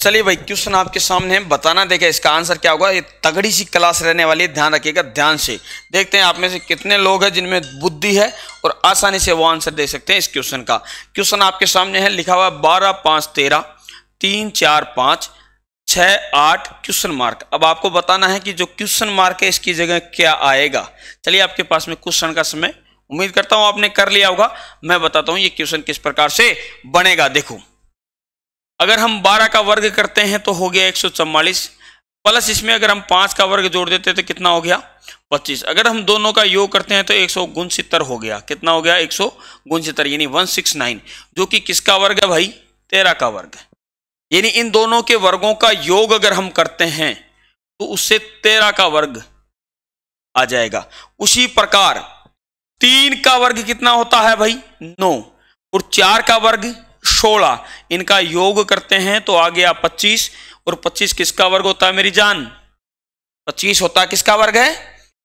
चलिए भाई क्वेश्चन आपके सामने है बताना देखें इसका आंसर क्या होगा ये तगड़ी सी क्लास रहने वाली है ध्यान रखिएगा ध्यान से देखते हैं आप में से कितने लोग हैं जिनमें बुद्धि है और आसानी से वो आंसर दे सकते हैं इस क्वेश्चन का क्वेश्चन आपके सामने है लिखा हुआ बारह पाँच तेरह तीन चार पाँच छः आठ क्वेश्चन मार्क अब आपको बताना है कि जो क्वेश्चन मार्क है इसकी जगह क्या आएगा चलिए आपके पास में क्वेश्चन का समय उम्मीद करता हूँ आपने कर लिया होगा मैं बताता हूँ ये क्वेश्चन किस प्रकार से बनेगा देखो अगर हम 12 का वर्ग करते हैं तो हो गया एक प्लस इसमें अगर हम 5 का वर्ग जोड़ देते तो कितना हो गया 25 अगर हम दोनों का योग करते हैं तो एक सौ हो गया कितना हो गया एक सौ यानी 169 जो कि किसका वर्ग है भाई 13 का वर्ग यानी इन दोनों के वर्गों का योग अगर हम करते हैं तो उससे तेरह का वर्ग आ जाएगा उसी प्रकार तीन का वर्ग कितना होता है भाई नौ और चार का वर्ग सोलह इनका योग करते हैं तो आ गया पच्चीस और पच्चीस किसका वर्ग होता है मेरी जान पच्चीस होता किसका वर्ग है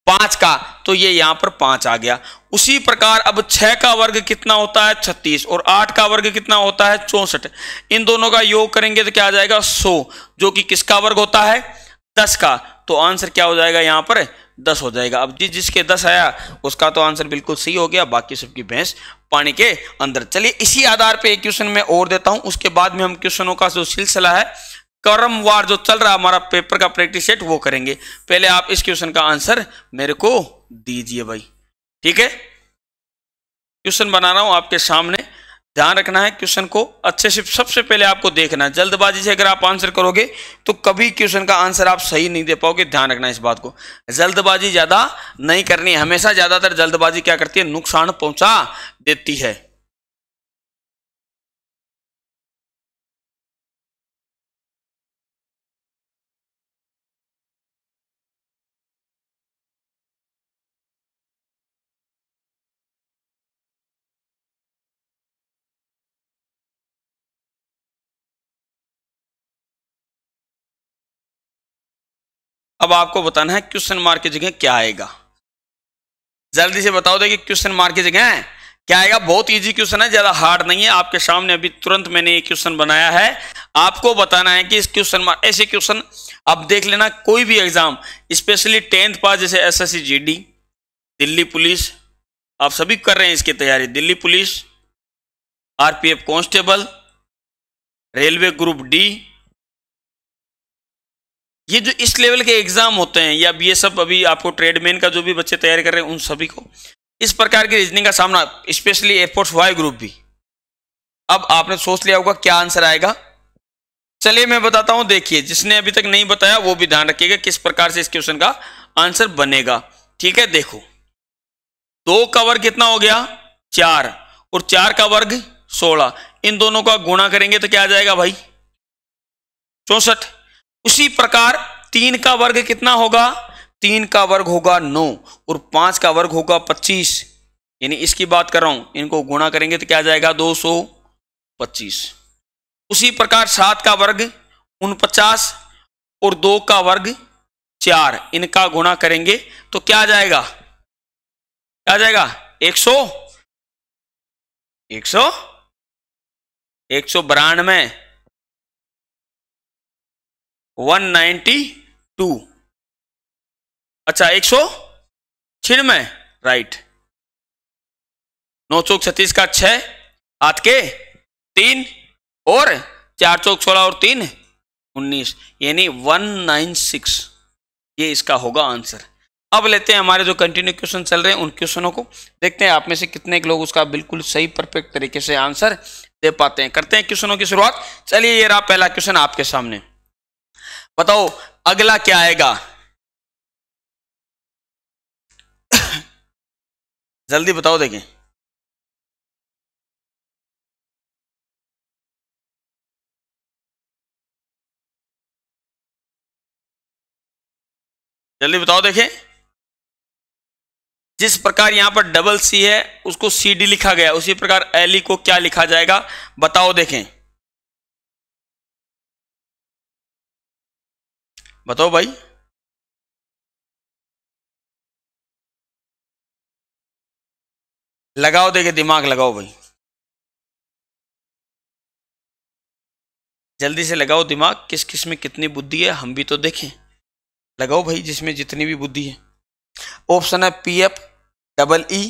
पांच का तो ये यहां पर पांच आ गया उसी प्रकार अब छह का वर्ग कितना होता है छत्तीस और आठ का वर्ग कितना होता है चौसठ इन दोनों का योग करेंगे तो क्या आ जाएगा सो जो कि किसका वर्ग होता है दस का तो आंसर क्या हो जाएगा यहां पर दस हो जाएगा अब जिस जिसके दस आया उसका तो आंसर बिल्कुल सही हो गया बाकी सबकी भैंस पानी के अंदर चलिए इसी आधार पे एक क्वेश्चन में और देता हूं उसके बाद में हम क्वेश्चनों का जो सिलसिला है क्रमवार जो चल रहा है हमारा पेपर का प्रैक्टिस सेट वो करेंगे पहले आप इस क्वेश्चन का आंसर मेरे को दीजिए भाई ठीक है क्वेश्चन बना रहा हूं आपके सामने ध्यान रखना है क्वेश्चन को अच्छे से सबसे पहले आपको देखना है जल्दबाजी से अगर आप आंसर करोगे तो कभी क्वेश्चन का आंसर आप सही नहीं दे पाओगे ध्यान रखना इस बात को जल्दबाजी ज़्यादा नहीं करनी है हमेशा ज़्यादातर जल्दबाजी क्या करती है नुकसान पहुंचा देती है अब आपको बताना है क्वेश्चन मार्क की जगह क्या आएगा जल्दी से बताओ देखिए क्वेश्चन मार्क की जगह क्या आएगा बहुत इजी क्वेश्चन है ज्यादा हार्ड नहीं है आपके सामने अभी तुरंत मैंने ये क्वेश्चन बनाया है आपको बताना है कि इस क्वेश्चन मार्क ऐसे क्वेश्चन अब देख लेना कोई भी एग्जाम स्पेशली टेंथ पास जैसे एस एस दिल्ली पुलिस आप सभी कर रहे हैं इसकी तैयारी Delhi police or constable railway group D ये जो इस लेवल के एग्ज़ाम होते हैं या ये सब अभी आपको ट्रेडमैन का जो भी बच्चे तैयार कर रहे हैं उन सभी को इस प्रकार की रीजनिंग का सामना स्पेशली एयरफोर्स वाई ग्रुप भी अब आपने सोच लिया होगा क्या आंसर आएगा चलिए मैं बताता हूं देखिए जिसने अभी तक नहीं बताया वो भी ध्यान रखिएगा किस प्रकार से इस क्वेश्चन का आंसर बनेगा ठीक है देखो दो का वर्ग कितना हो गया चार और चार का वर्ग सोलह इन दोनों का गुणा करेंगे तो क्या आ जाएगा भाई चौसठ उसी प्रकार तीन का वर्ग कितना होगा तीन का वर्ग होगा नौ और पांच का वर्ग होगा पच्चीस यानी इसकी बात कर रहा हूं इनको गुणा करेंगे तो क्या जाएगा दो सौ पच्चीस उसी प्रकार सात का वर्ग उनपचास और दो का वर्ग चार इनका गुणा करेंगे तो क्या जाएगा क्या जाएगा एक सौ एक सौ एक सौ बरानवे 192 अच्छा एक सौ छिन्नवे राइट नौ चौक छत्तीस का छह हाथ के तीन और चार चौक सोलह और तीन उन्नीस यानी वन नाइन सिक्स ये इसका होगा आंसर अब लेते हैं हमारे जो कंटिन्यू क्वेश्चन चल रहे हैं उन क्वेश्चनों को देखते हैं आप में से कितने लोग उसका बिल्कुल सही परफेक्ट तरीके से आंसर दे पाते हैं करते हैं क्वेश्चनों की शुरुआत चलिए ये रहा पहला क्वेश्चन आपके सामने बताओ अगला क्या आएगा जल्दी बताओ देखें जल्दी बताओ देखें जिस प्रकार यहां पर डबल सी है उसको सी डी लिखा गया उसी प्रकार एली e को क्या लिखा जाएगा बताओ देखें बताओ भाई लगाओ देखे दिमाग लगाओ भाई जल्दी से लगाओ दिमाग किस किस में कितनी बुद्धि है हम भी तो देखें लगाओ भाई जिसमें जितनी भी बुद्धि है ऑप्शन है पी एफ डबल ई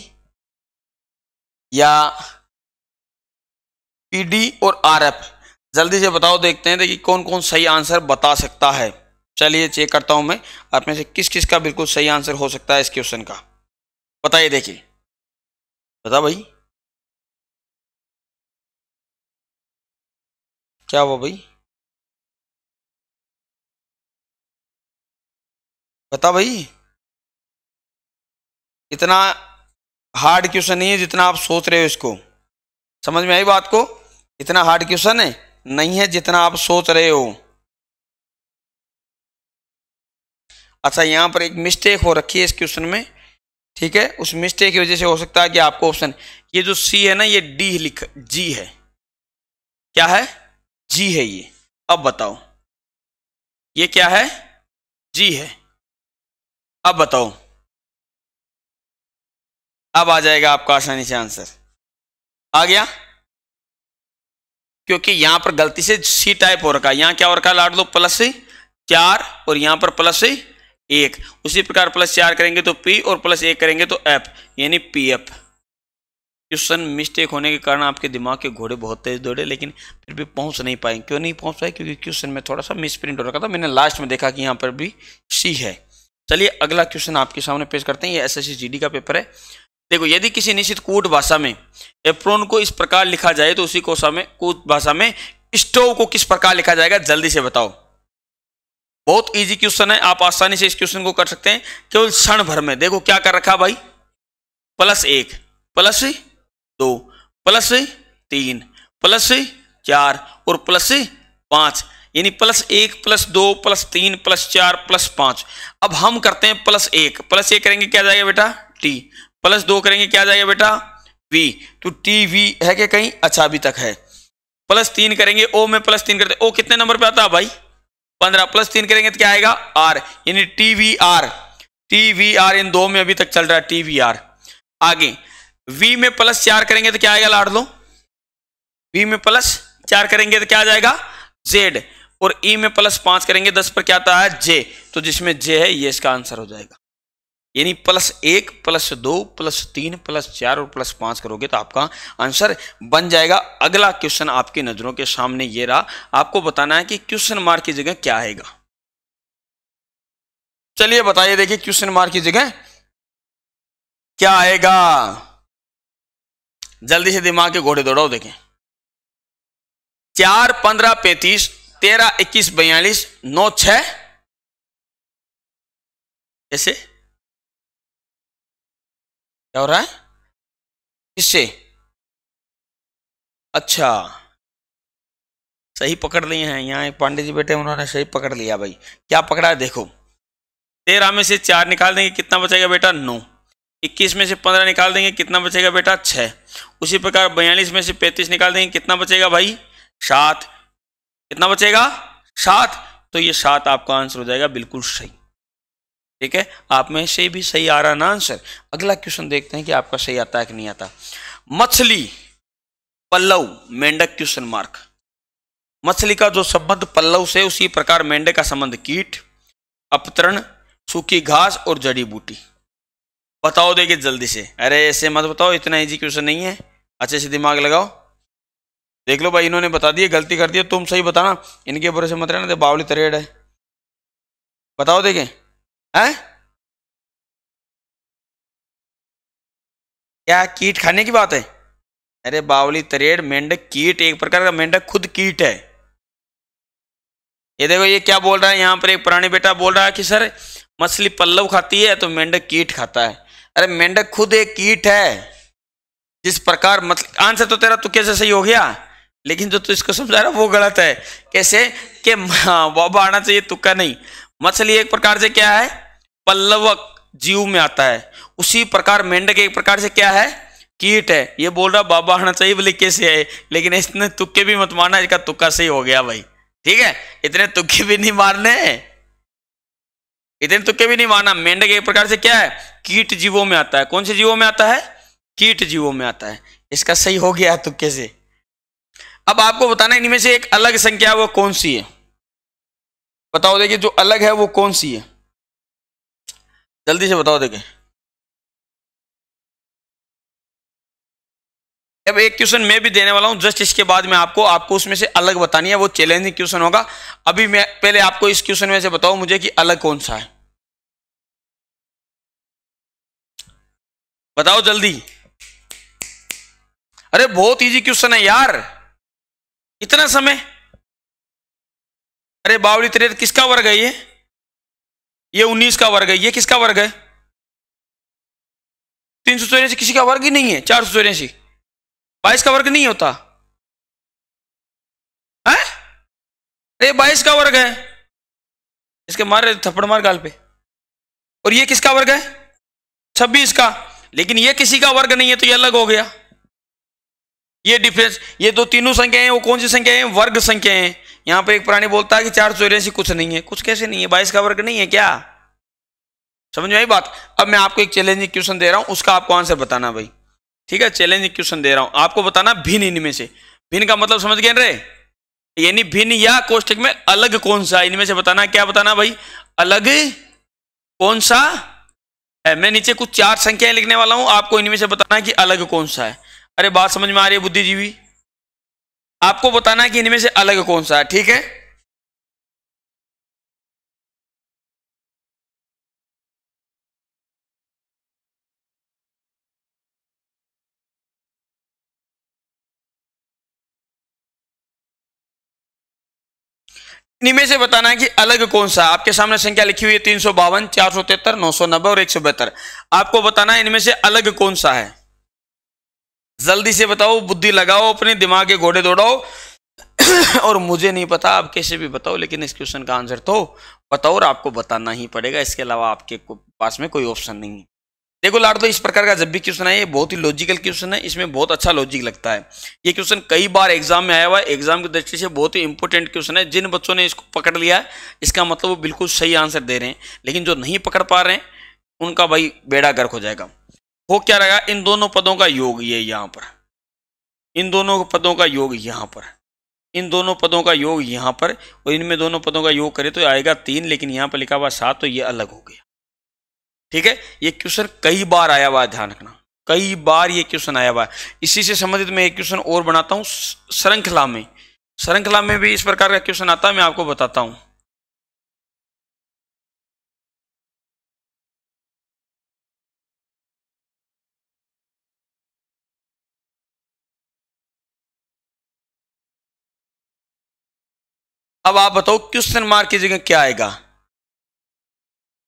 या पी डी और आर एफ जल्दी से बताओ देखते हैं देखिए कौन कौन सही आंसर बता सकता है चलिए चेक करता हूं मैं आप में से किस किस का बिल्कुल सही आंसर हो सकता है इस क्वेश्चन का बताइए देखिए बता भाई क्या हुआ भाई बता भाई इतना हार्ड क्वेश्चन नहीं है जितना आप सोच रहे हो इसको समझ में आई बात को इतना हार्ड क्वेश्चन है नहीं है जितना आप सोच रहे हो अच्छा यहाँ पर एक मिस्टेक हो रखी है इस क्वेश्चन में ठीक है उस मिस्टेक की वजह से हो सकता है कि आपको ऑप्शन ये जो सी है ना ये डी लिख जी है क्या है जी है ये अब बताओ ये क्या है जी है अब बताओ अब आ जाएगा आपका आसानी से आंसर आ गया क्योंकि यहां पर गलती से सी टाइप हो रखा है यहां क्या हो रखा है लाट दो प्लस चार और यहां पर प्लस एक उसी प्रकार प्लस चार करेंगे तो पी और प्लस एक करेंगे तो एफ यानी पी एफ क्वेश्चन मिस्टेक होने के कारण आपके दिमाग के घोड़े बहुत तेज दौड़े लेकिन फिर भी पहुंच नहीं पाए क्यों नहीं पहुंच पाए क्योंकि क्वेश्चन में थोड़ा सा मिस प्रिंट हो रखा था मैंने लास्ट में देखा कि यहाँ पर भी सी है चलिए अगला क्वेश्चन आपके सामने पेश करते हैं ये एस एस का पेपर है देखो यदि किसी निश्चित कूट भाषा में एप्रोन को इस प्रकार लिखा जाए तो उसी कोशा में कूट भाषा में स्टोव को किस प्रकार लिखा जाएगा जल्दी से बताओ बहुत इजी क्वेश्चन है आप आसानी से इस क्वेश्चन को कर सकते हैं केवल क्षण भर में देखो क्या कर रखा भाई प्लस एक प्लस दो प्लस तीन प्लस चार और प्लस पांच यानी प्लस एक प्लस दो प्लस तीन प्लस चार प्लस पांच अब हम करते हैं प्लस एक प्लस एक करेंगे क्या जाएगा बेटा टी प्लस दो करेंगे क्या जाएगा बेटा वी तो टी वी है क्या कहीं अच्छा अभी तक है प्लस तीन करेंगे ओ में प्लस तीन करते ओ कितने नंबर पे आता है भाई पंद्रह प्लस तीन करेंगे तो क्या आएगा आर यानी वी आर वी आर इन दो में अभी तक चल रहा है वी आर आगे वी में प्लस चार करेंगे तो क्या आएगा लाड लो वी में प्लस चार करेंगे तो क्या आ जाएगा जेड और ई e में प्लस पांच करेंगे दस पर क्या आता है जे तो जिसमें जे है ये इसका आंसर हो जाएगा यानी प्लस एक प्लस दो प्लस तीन प्लस चार और प्लस पांच करोगे तो आपका आंसर बन जाएगा अगला क्वेश्चन आपकी नज़रों के सामने ये रहा आपको बताना है कि क्वेश्चन मार्क की जगह क्या आएगा चलिए बताइए देखिए क्वेश्चन मार्क की जगह क्या आएगा जल्दी से दिमाग के घोड़े दौड़ाओ देखें चार पंद्रह पैंतीस तेरह इक्कीस बयालीस नौ छ ऐसे क्या हो रहा है किससे अच्छा सही पकड़ लिए हैं यहाँ एक पांडे जी बैठे उन्होंने सही पकड़ लिया भाई क्या पकड़ा है देखो तेरह में से चार निकाल देंगे कितना बचेगा बेटा नौ इक्कीस में से पंद्रह निकाल देंगे कितना बचेगा बेटा छः उसी प्रकार बयालीस में से पैंतीस निकाल देंगे कितना बचेगा भाई सात कितना बचेगा सात तो ये सात आपका आंसर हो जाएगा बिल्कुल सही ठीक है आप में से भी सही आ रहा ना आंसर अगला क्वेश्चन देखते हैं कि आपका सही आता है कि नहीं आता मछली पल्लव मेंढक क्वेश्चन मार्क मछली का जो संबंध पल्लव से उसी प्रकार मेंढक का संबंध कीट अपतरण सूखी घास और जड़ी बूटी बताओ देगी जल्दी से अरे ऐसे मत बताओ इतना इजी क्वेश्चन नहीं है अच्छे से दिमाग लगाओ देख लो भाई इन्होंने बता दिया गलती कर दी तुम सही बताना इनके भरोसे मत रहना तो बावली तरेड है बताओ देखें है क्या कीट खाने की बात है अरे बावली तरेड मेंढक कीट एक प्रकार का मेंढक खुद कीट है ये देखो ये क्या बोल रहा है यहाँ पर एक पुरानी बेटा बोल रहा है कि सर मछली पल्लव खाती है तो मेंढक कीट खाता है अरे मेंढक खुद एक कीट है जिस प्रकार मतलब आंसर तो तेरा तो कैसे सही हो गया लेकिन जो तू इसको समझा रहा वो गलत है कैसे के हाँ, बाबा आना चाहिए तुक्का नहीं मछली एक प्रकार से क्या है पल्लवक जीव में आता है उसी प्रकार मेंढक एक प्रकार से क्या है कीट है ये बोल रहा बाबा आना चाहिए बोले कैसे है लेकिन इसने तुक्के भी मत मारना इसका तुक्का सही हो गया भाई ठीक है इतने तुक्के भी नहीं मारने इतने तुक्के भी नहीं मारना मेंढक एक प्रकार से क्या है कीट जीवों में आता है कौन से जीवों में आता है कीट जीवों में आता है इसका सही हो गया तुक्के से अब आपको बताना इनमें से एक अलग संख्या वो कौन सी है बताओ देखिए जो अलग है वो कौन सी है जल्दी से बताओ देखिए अब एक क्वेश्चन मैं भी देने वाला हूं जस्ट इसके बाद में आपको आपको उसमें से अलग बतानी है वो चैलेंजिंग क्वेश्चन होगा अभी मैं पहले आपको इस क्वेश्चन में से बताऊं मुझे कि अलग कौन सा है बताओ जल्दी अरे बहुत इजी क्वेश्चन है यार इतना समय अरे बावली तेरे किसका वर्ग है ये ये उन्नीस का वर्ग है ये किसका वर्ग है तीन सौ चौरासी किसी का वर्ग ही नहीं है चार सौ चौरासी बाईस का वर्ग नहीं होता है अरे बाईस का वर्ग है इसके मार रहे थप्पड़ मार गाल पे और ये किसका वर्ग है छब्बीस का लेकिन ये किसी का वर्ग नहीं है तो ये अलग हो गया ये डिफरेंस ये दो तीनों संख्याएं वो कौन सी संख्याएं वर्ग संख्याएं यहाँ पर एक प्राणी बोलता है कि चार से कुछ नहीं है कुछ कैसे नहीं है बाईस का वर्ग नहीं है क्या समझ में आई बात अब मैं आपको एक चैलेंजिंग क्वेश्चन दे रहा हूँ उसका आपको आंसर बताना भाई ठीक है चैलेंजिंग क्वेश्चन दे रहा हूँ आपको बताना भिन्न इनमें से भिन्न का मतलब समझ गए रे यानी भिन्न या कोष्टक में अलग कौन सा इनमें से बताना क्या बताना भाई अलग कौन सा है मैं नीचे कुछ चार संख्याएं लिखने वाला हूं आपको इनमें से बताना कि अलग कौन सा है अरे बात समझ में आ रही है बुद्धिजीवी आपको बताना है कि इनमें से अलग कौन सा है ठीक है इनमें से बताना है कि अलग कौन सा आपके सामने संख्या लिखी हुई है तीन सौ बावन चार सौ तिहत्तर नौ सौ नब्बे और एक सौ बहत्तर आपको बताना है इनमें से अलग कौन सा है जल्दी से बताओ बुद्धि लगाओ अपने दिमाग के घोड़े दौड़ाओ और मुझे नहीं पता आप कैसे भी बताओ लेकिन इस क्वेश्चन का आंसर तो बताओ और आपको बताना ही पड़ेगा इसके अलावा आपके पास में कोई ऑप्शन नहीं है देखो लाड तो इस प्रकार का जब भी क्वेश्चन है ये बहुत ही लॉजिकल क्वेश्चन है इसमें बहुत अच्छा लॉजिक लगता है ये क्वेश्चन कई बार एग्जाम में आया हुआ है एग्जाम की दृष्टि से बहुत ही इंपॉर्टेंट क्वेश्चन है जिन बच्चों ने इसको पकड़ लिया है इसका मतलब वो बिल्कुल सही आंसर दे रहे हैं लेकिन जो नहीं पकड़ पा रहे हैं उनका भाई बेड़ा गर्क हो जाएगा हो क्या रहेगा इन दोनों पदों का योग ये यहां पर इन दोनों पदों का योग यहां पर इन दोनों पदों का योग यहां पर और इनमें दोनों पदों का योग करे तो आएगा तीन लेकिन यहां पर लिखा हुआ सात तो ये अलग हो गया ठीक है ये क्वेश्चन कई बार आया हुआ है ध्यान रखना कई बार ये क्वेश्चन आया हुआ है इसी से संबंधित मैं एक क्वेश्चन और बनाता हूं श्रृंखला में श्रृंखला में भी इस प्रकार का क्वेश्चन आता है मैं आपको बताता हूँ अब आप बताओ क्वेश्चन मार्क की जगह क्या आएगा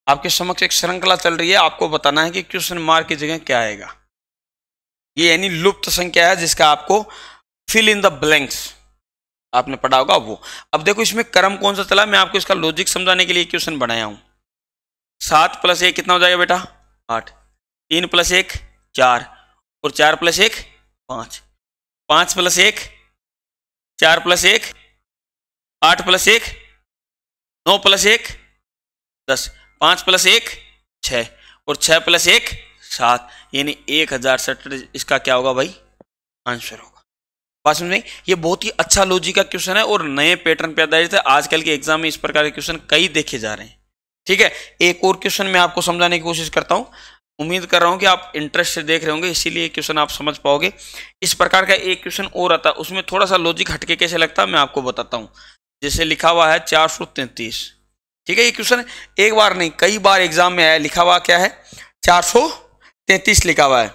आपके समक्ष एक श्रृंखला चल रही है आपको बताना है कि क्वेश्चन मार्क की जगह क्या आएगा ये यानी लुप्त संख्या है जिसका आपको फिल इन द ब्लैंक्स आपने पढ़ा होगा वो अब देखो इसमें कर्म कौन सा चला मैं आपको इसका लॉजिक समझाने के लिए क्वेश्चन बनाया हूं सात प्लस एक कितना हो जाएगा बेटा आठ तीन प्लस एक चार और चार प्लस एक पांच पांच प्लस एक चार प्लस एक आठ प्लस एक नौ प्लस एक दस पाँच प्लस एक छ और छः प्लस एक सात यानी एक हज़ार सत्तर इसका क्या होगा भाई आंसर होगा बात समझ नहीं ये बहुत ही अच्छा लॉजिक का क्वेश्चन है और नए पैटर्न पे आधारित है आजकल के एग्जाम में इस प्रकार के क्वेश्चन कई देखे जा रहे हैं ठीक है एक और क्वेश्चन मैं आपको समझाने की कोशिश करता हूँ उम्मीद कर रहा हूँ कि आप इंटरेस्ट से देख रहे होंगे इसीलिए क्वेश्चन आप समझ पाओगे इस प्रकार का एक क्वेश्चन और आता उसमें थोड़ा सा लॉजिक हटके कैसे लगता है मैं आपको बताता हूँ जैसे लिखा हुआ है चार सौ तैंतीस ठीक है ये क्वेश्चन एक बार नहीं कई बार एग्जाम में आया लिखा हुआ क्या है चार सौ तैंतीस लिखा हुआ है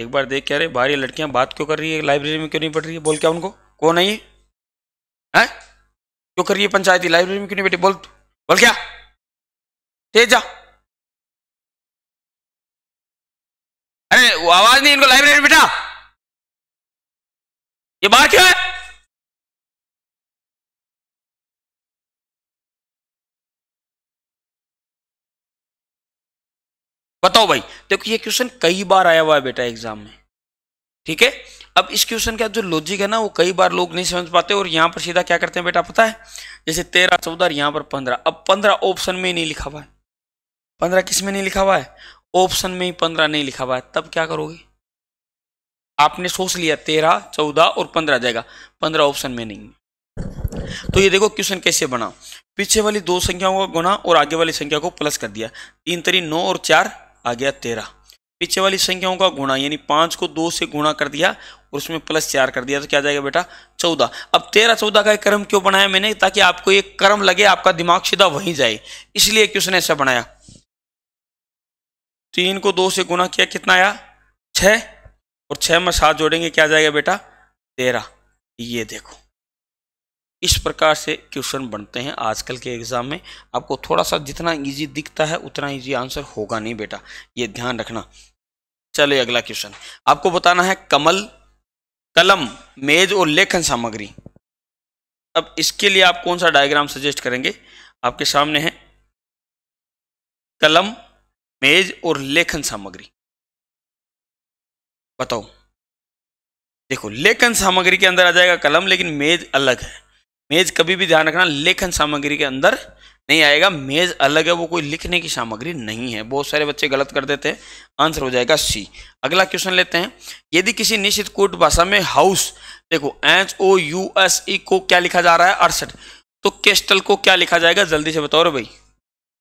एक बार देख के अरे भारी लड़कियां बात क्यों कर रही है लाइब्रेरी में क्यों नहीं पढ़ रही है बोल क्या उनको कौन है ये है क्यों कर रही है पंचायती लाइब्रेरी में क्यों नहीं बैठी बोल बोल क्या तेज जा अरे वो आवाज नहीं इनको लाइब्रेरी में ये बात क्यों है बताओ भाई देखो ये क्वेश्चन कई बार आया हुआ है बेटा एग्जाम में ठीक है अब इस क्वेश्चन का जो लॉजिक है ना वो कई बार लोग नहीं समझ पाते और यहाँ पर सीधा क्या करते हैं बेटा पता है जैसे तेरह चौदह और यहाँ पर पंद्रह अब पंद्रह ऑप्शन में ही नहीं लिखा हुआ है पंद्रह किस में नहीं लिखा हुआ है ऑप्शन में ही पंद्रह नहीं लिखा हुआ है तब क्या करोगे आपने सोच लिया तेरह चौदह और पंद्रह जाएगा पंद्रह ऑप्शन में नहीं तो ये देखो क्वेश्चन कैसे बना पीछे वाली दो संख्याओं का गुणा और आगे वाली संख्या को प्लस कर दिया तीन तरी नौ और चार आ गया तेरह पीछे वाली संख्याओं का गुणा यानी पाँच को दो से गुणा कर दिया और उसमें प्लस चार कर दिया तो क्या जाएगा बेटा चौदह अब तेरह चौदह का क्रम क्यों बनाया मैंने ताकि आपको ये क्रम लगे आपका दिमाग सीधा वहीं जाए इसलिए क्वेश्चन ऐसा बनाया तीन को दो से गुना किया कितना आया छः और छः में सात जोड़ेंगे क्या जाएगा बेटा तेरह ये देखो इस प्रकार से क्वेश्चन बनते हैं आजकल के एग्ज़ाम में आपको थोड़ा सा जितना इजी दिखता है उतना इजी आंसर होगा नहीं बेटा ये ध्यान रखना चले अगला क्वेश्चन आपको बताना है कमल कलम मेज और लेखन सामग्री अब इसके लिए आप कौन सा डायग्राम सजेस्ट करेंगे आपके सामने है कलम मेज और लेखन सामग्री बताओ देखो लेखन सामग्री के अंदर आ जाएगा कलम लेकिन मेज अलग है मेज कभी भी ध्यान रखना लेखन सामग्री के अंदर नहीं आएगा मेज अलग है वो कोई लिखने की सामग्री नहीं है बहुत सारे बच्चे गलत कर देते हैं आंसर हो जाएगा सी अगला क्वेश्चन लेते हैं यदि किसी निश्चित कोट भाषा में हाउस देखो H O U S E को क्या लिखा जा रहा है अड़सठ तो केस्टल को क्या लिखा जाएगा जल्दी से बताओ रे भाई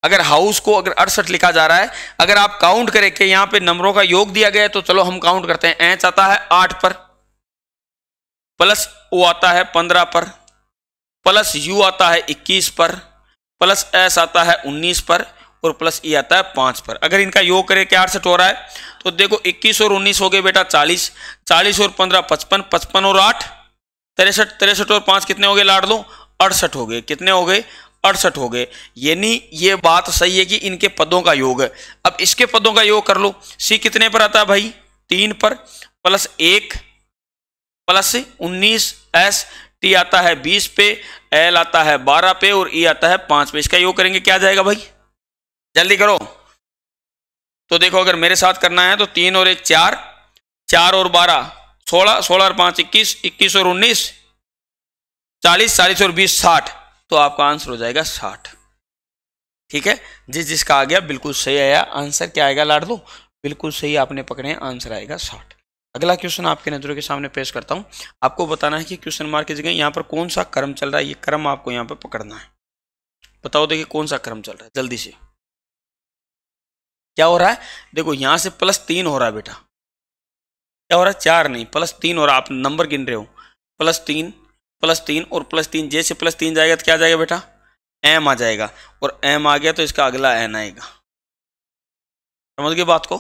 अगर हाउस को अगर अड़सठ लिखा जा रहा है अगर आप काउंट करें कि यहाँ पे नंबरों का योग दिया गया है तो चलो हम काउंट करते हैं एच आता है आठ पर प्लस ओ आता है पंद्रह पर प्लस यू आता है 21 पर प्लस एस आता है 19 पर और प्लस ई आता है 5 पर अगर इनका योग करें क्या अड़सठ हो रहा है तो देखो 21 और 19 हो गए बेटा 40 40 और 15 पचपन पचपन और आठ तिरसठ तिरसठ और 5 कितने हो गए लाड लो अड़सठ हो गए कितने हो गए अड़सठ हो गए यानी ये बात सही है कि इनके पदों का योग है अब इसके पदों का योग कर लो सी कितने पर आता है भाई तीन पर प्लस एक प्लस उन्नीस एस टी आता है बीस पे एल आता है बारह पे और ई आता है पांच पे इसका योग करेंगे क्या जाएगा भाई जल्दी करो तो देखो अगर मेरे साथ करना है तो तीन और एक चार चार और बारह सोलह सोलह और पांच इक्कीस इक्कीस और उन्नीस चालीस चालीस और बीस साठ तो आपका आंसर हो जाएगा साठ ठीक है जिस जिसका आ गया बिल्कुल सही आया आंसर क्या आएगा लाड दो बिल्कुल सही आपने पकड़े आंसर आएगा साठ अगला क्वेश्चन आपके नजरों के सामने पेश करता हूँ आपको बताना है कि क्वेश्चन मार्क की जगह यहाँ पर कौन सा क्रम चल रहा है ये क्रम आपको यहाँ पर पकड़ना है बताओ देखिए कौन सा क्रम चल रहा है जल्दी से क्या हो रहा है देखो यहाँ से प्लस तीन हो रहा है बेटा क्या हो रहा है चार नहीं प्लस तीन हो रहा है आप नंबर गिन रहे हो प्लस तीन प्लस तीन और प्लस तीन जैसे प्लस तीन जाएगा तो क्या जाएगा बेटा एम आ जाएगा और एम आ गया तो इसका अगला एन आएगा समझ गए बात को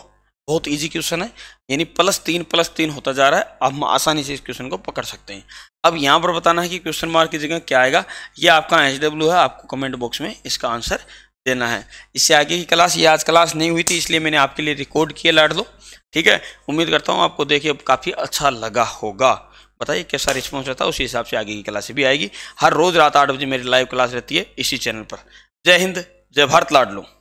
बहुत इजी क्वेश्चन है यानी प्लस तीन प्लस तीन होता जा रहा है अब हम आसानी से इस क्वेश्चन को पकड़ सकते हैं अब यहाँ पर बताना है कि क्वेश्चन मार्क की जगह क्या आएगा ये आपका एच है आपको कमेंट बॉक्स में इसका आंसर देना है इससे आगे की क्लास ये आज क्लास नहीं हुई थी इसलिए मैंने आपके लिए रिकॉर्ड किया लाड दो ठीक है उम्मीद करता हूँ आपको देखिए अब काफ़ी अच्छा लगा होगा बताइए कैसा रिस्पॉन्स रहता है उसी हिसाब से आगे की क्लासें भी आएगी हर रोज़ रात आठ बजे मेरी लाइव क्लास रहती है इसी चैनल पर जय हिंद जय भारत लाड लो